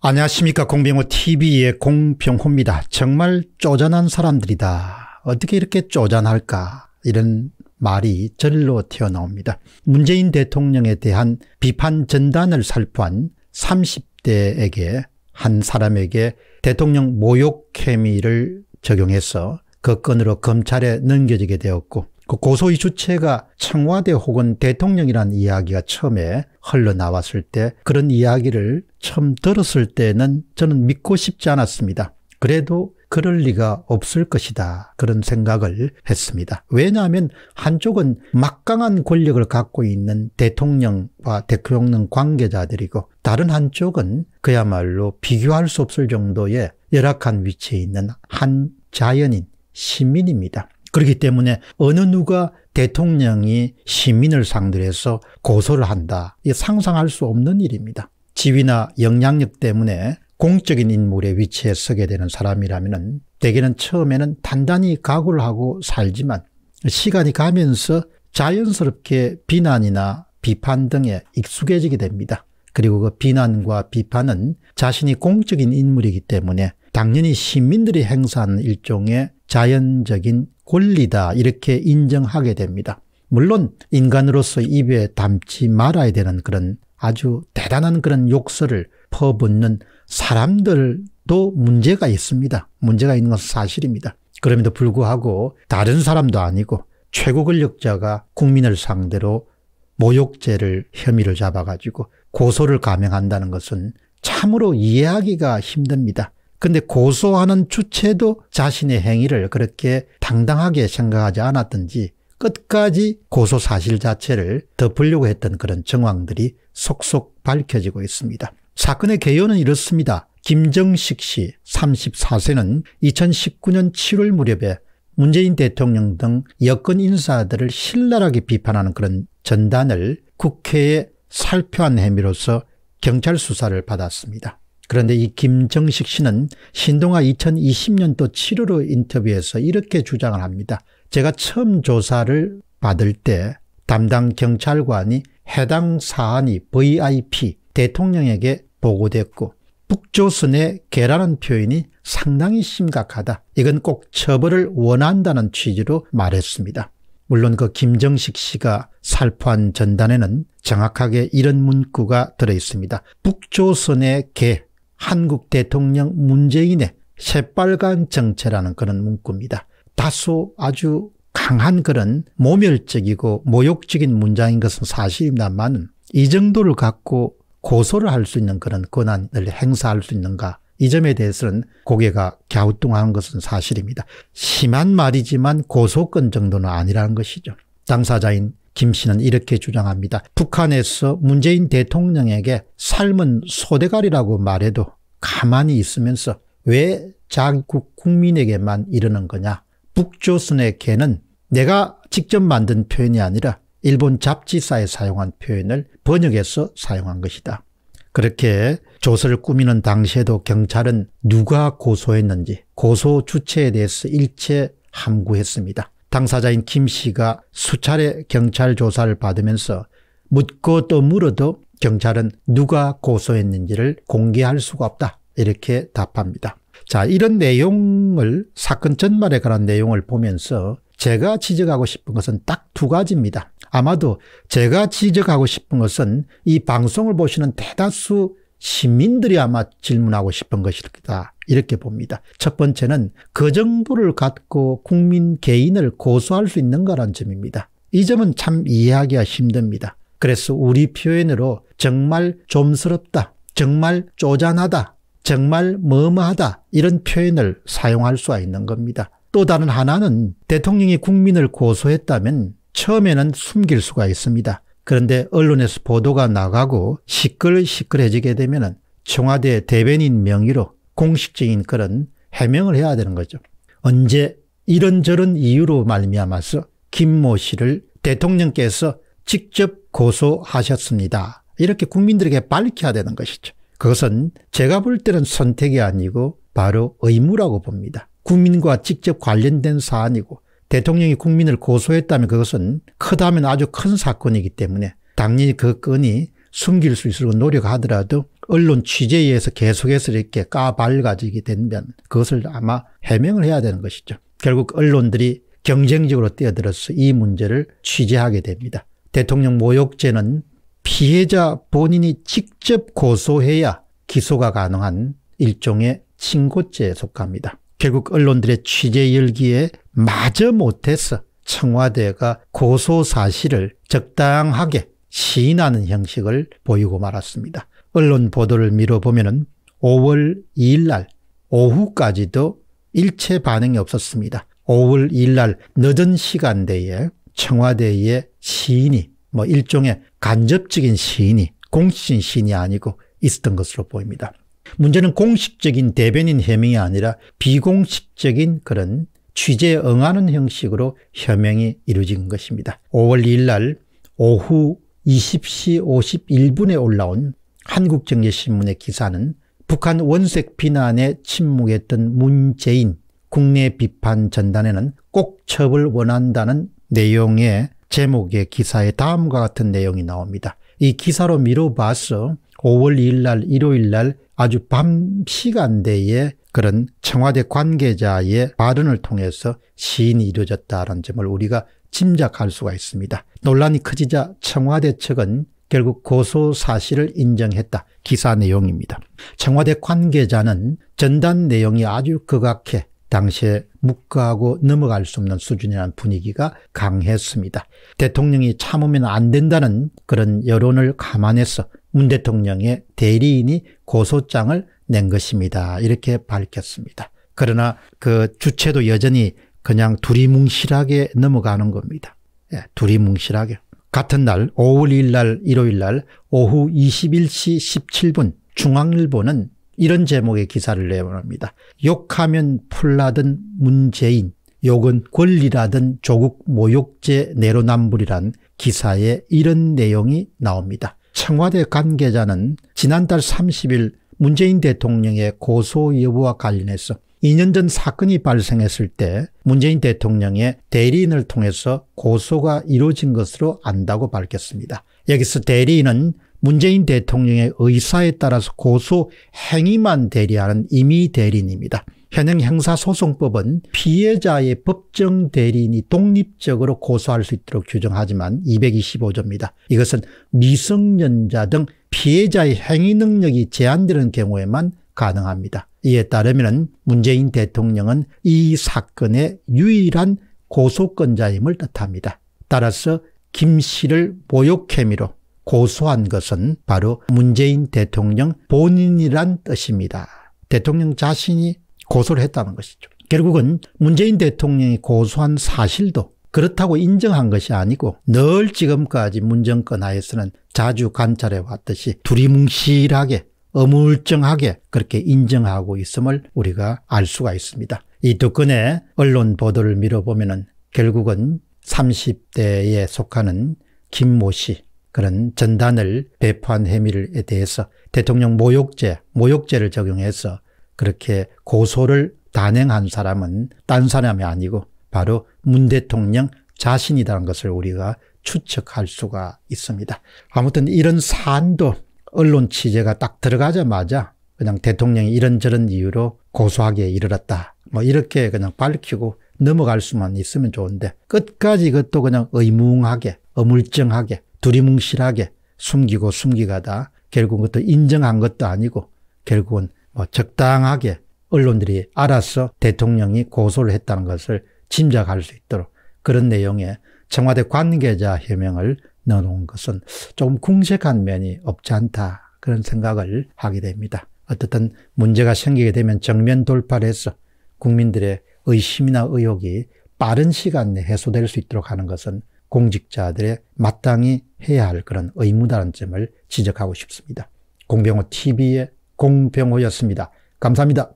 안녕하십니까 공병호TV의 공병호입니다. 정말 쪼잔한 사람들이다. 어떻게 이렇게 쪼잔할까 이런 말이 절로 튀어나옵니다. 문재인 대통령에 대한 비판 전단을 살포한 30대에게 한 사람에게 대통령 모욕 혐의를 적용해서 그 건으로 검찰에 넘겨지게 되었고 그 고소의 주체가 청와대 혹은 대통령이란 이야기가 처음에 흘러나왔을 때 그런 이야기를 처음 들었을 때는 저는 믿고 싶지 않았습니다. 그래도 그럴 리가 없을 것이다 그런 생각을 했습니다. 왜냐하면 한쪽은 막강한 권력을 갖고 있는 대통령과 대통령 관계자들이고 다른 한쪽은 그야말로 비교할 수 없을 정도의 열악한 위치에 있는 한 자연인 시민입니다. 그렇기 때문에 어느 누가 대통령이 시민을 상대로 해서 고소를 한다. 이 상상할 수 없는 일입니다. 지위나 영향력 때문에 공적인 인물의 위치에 서게 되는 사람이라면 대개는 처음에는 단단히 각오를 하고 살지만 시간이 가면서 자연스럽게 비난이나 비판 등에 익숙해지게 됩니다. 그리고 그 비난과 비판은 자신이 공적인 인물이기 때문에 당연히 시민들이 행사하는 일종의 자연적인 권리다 이렇게 인정하게 됩니다. 물론 인간으로서 입에 담지 말아야 되는 그런 아주 대단한 그런 욕설을 퍼붓는 사람들도 문제가 있습니다. 문제가 있는 것은 사실입니다. 그럼에도 불구하고 다른 사람도 아니고 최고 권력자가 국민을 상대로 모욕죄를 혐의를 잡아가지고 고소를 감행한다는 것은 참으로 이해하기가 힘듭니다. 근데 고소하는 주체도 자신의 행위를 그렇게 당당하게 생각하지 않았던지 끝까지 고소 사실 자체를 덮으려고 했던 그런 정황들이 속속 밝혀지고 있습니다. 사건의 개요는 이렇습니다. 김정식 씨 34세는 2019년 7월 무렵에 문재인 대통령 등 여권 인사들을 신랄하게 비판하는 그런 전단을 국회에 살표한 혐의로서 경찰 수사를 받았습니다. 그런데 이 김정식 씨는 신동아 2020년도 7월호 인터뷰에서 이렇게 주장을 합니다. 제가 처음 조사를 받을 때 담당 경찰관이 해당 사안이 VIP 대통령에게 보고됐고 북조선의 개라는 표현이 상당히 심각하다. 이건 꼭 처벌을 원한다는 취지로 말했습니다. 물론 그 김정식 씨가 살포한 전단에는 정확하게 이런 문구가 들어있습니다. 북조선의 개 한국 대통령 문재인의 새빨간 정체라는 그런 문구입니다. 다소 아주 강한 그런 모멸적이고 모욕적인 문장인 것은 사실입니다만 이 정도를 갖고 고소를 할 수 있는 그런 권한을 행사할 수 있는가 이 점에 대해서는 고개가 갸우뚱하 것은 사실입니다. 심한 말이지만 고소권 정도는 아니라는 것이죠. 당사자인 김 씨는 이렇게 주장합니다. 북한에서 문재인 대통령에게 삶은 소대가리라고 말해도 가만히 있으면서 왜 자국 국민에게만 이러는 거냐. 북조선의 개는 내가 직접 만든 표현이 아니라 일본 잡지사에 사용한 표현을 번역해서 사용한 것이다. 그렇게 조서를 꾸미는 당시에도 경찰은 누가 고소했는지 고소 주체에 대해서 일체 함구했습니다. 당사자인 김 씨가 수차례 경찰 조사를 받으면서 묻고 또 물어도 경찰은 누가 고소했는지를 공개할 수가 없다. 이렇게 답합니다. 자, 이런 내용을 사건 전말에 관한 내용을 보면서 제가 지적하고 싶은 것은 딱 두 가지입니다. 아마도 제가 지적하고 싶은 것은 이 방송을 보시는 대다수 시민들이 아마 질문하고 싶은 것이다. 이렇게 봅니다. 첫 번째는 그 정부를 갖고 국민 개인을 고소할 수 있는가란 점입니다. 이 점은 참 이해하기가 힘듭니다. 그래서 우리 표현으로 정말 좀스럽다, 정말 쪼잔하다, 정말 머머하다 이런 표현을 사용할 수가 있는 겁니다. 또 다른 하나는 대통령이 국민을 고소했다면 처음에는 숨길 수가 있습니다. 그런데 언론에서 보도가 나가고 시끌시끌해지게 되면 청와대 대변인 명의로 공식적인 그런 해명을 해야 되는 거죠. 언제 이런저런 이유로 말미암아서 김모 씨를 대통령께서 직접 고소하셨습니다. 이렇게 국민들에게 밝혀야 되는 것이죠. 그것은 제가 볼 때는 선택이 아니고 바로 의무라고 봅니다. 국민과 직접 관련된 사안이고 대통령이 국민을 고소했다면 그것은 크다면 아주 큰 사건이기 때문에 당연히 그 건이 숨길 수 있으려고 노력하더라도 언론 취재에 의해서 계속해서 이렇게 까발가지게 되면 그것을 아마 해명을 해야 되는 것이죠. 결국 언론들이 경쟁적으로 뛰어들어서 이 문제를 취재하게 됩니다. 대통령 모욕죄는 피해자 본인이 직접 고소해야 기소가 가능한 일종의 친고죄에 속합니다. 결국 언론들의 취재 열기에 마저 못해서 청와대가 고소 사실을 적당하게 시인하는 형식을 보이고 말았습니다. 언론 보도를 미뤄보면 5월 2일 날 오후까지도 일체 반응이 없었습니다. 5월 2일 날 늦은 시간대에 청와대의 시인이 뭐 일종의 간접적인 시인이 공식적인 시인이 아니고 있었던 것으로 보입니다. 문제는 공식적인 대변인 해명이 아니라 비공식적인 그런 취재에 응하는 형식으로 해명이 이루어진 것입니다. 5월 2일 날 오후 20시 51분에 올라온 한국경제신문의 기사는 북한 원색 비난에 침묵했던 문재인 국내 비판 전단에는 꼭 처벌 원한다는 내용의 제목의 기사에 다음과 같은 내용이 나옵니다. 이 기사로 미뤄봐서 5월 2일 날 일요일 날 아주 밤 시간대에 그런 청와대 관계자의 발언을 통해서 시인이 이루어졌다는 점을 우리가 짐작할 수가 있습니다. 논란이 커지자 청와대 측은 결국 고소 사실을 인정했다. 기사 내용입니다. 청와대 관계자는 전단 내용이 아주 극악해 당시에 묵과하고 넘어갈 수 없는 수준이라는 분위기가 강했습니다. 대통령이 참으면 안 된다는 그런 여론을 감안해서 문 대통령의 대리인이 고소장을 낸 것입니다. 이렇게 밝혔습니다. 그러나 그 주체도 여전히 그냥 두리뭉실하게 넘어가는 겁니다. 예, 두리뭉실하게. 같은 날 5월 1일 날 일요일 날 오후 21시 17분 중앙일보는 이런 제목의 기사를 내보냅니다. 욕하면 풀라든 문재인 욕은 권리라든 조국 모욕죄 내로남불이란 기사에 이런 내용이 나옵니다. 청와대 관계자는 지난달 30일 문재인 대통령의 고소 여부와 관련해서 2년 전 사건이 발생했을 때 문재인 대통령의 대리인을 통해서 고소가 이루어진 것으로 안다고 밝혔습니다. 여기서 대리인은 문재인 대통령의 의사에 따라서 고소 행위만 대리하는 임의 대리인입니다. 현행 형사소송법은 피해자의 법정 대리인이 독립적으로 고소할 수 있도록 규정하지만 225조입니다. 이것은 미성년자 등 피해자의 행위 능력이 제한되는 경우에만 가능합니다. 이에 따르면 문재인 대통령은 이 사건의 유일한 고소권자임을 뜻합니다. 따라서 김 씨를 모욕 혐의로 고소한 것은 바로 문재인 대통령 본인이란 뜻입니다. 대통령 자신이 고소를 했다는 것이죠. 결국은 문재인 대통령이 고소한 사실도 그렇다고 인정한 것이 아니고 늘 지금까지 문정권 하에서는 자주 관찰해 왔듯이 두리뭉실하게 어물쩡하게 그렇게 인정하고 있음을 우리가 알 수가 있습니다. 이두 건의 언론 보도를 미뤄보면 결국은 30대에 속하는 김 모 씨 그런 전단을 배포한 혐의에 대해서 대통령 모욕죄, 모욕죄를 적용해서 그렇게 고소를 단행한 사람은 딴 사람이 아니고 바로 문 대통령 자신이라는 것을 우리가 추측할 수가 있습니다. 아무튼 이런 사안도 언론 취재가 딱 들어가자마자 그냥 대통령이 이런저런 이유로 고소하게 이르렀다. 뭐 이렇게 그냥 밝히고 넘어갈 수만 있으면 좋은데 끝까지 그것도 그냥 의무하게 어물쩡하게 두리뭉실하게 숨기고 숨기가다 결국 그것도 인정한 것도 아니고 결국은 뭐 적당하게 언론들이 알아서 대통령이 고소를 했다는 것을 짐작할 수 있도록 그런 내용의 청와대 관계자 해명을 넣어놓은 것은 조금 궁색한 면이 없지 않다 그런 생각을 하게 됩니다. 어떻든 문제가 생기게 되면 정면 돌파를 해서 국민들의 의심이나 의혹이 빠른 시간 내에 해소될 수 있도록 하는 것은 공직자들의 마땅히 해야 할 그런 의무다라는 점을 지적하고 싶습니다. 공병호 TV의 공병호였습니다. 감사합니다.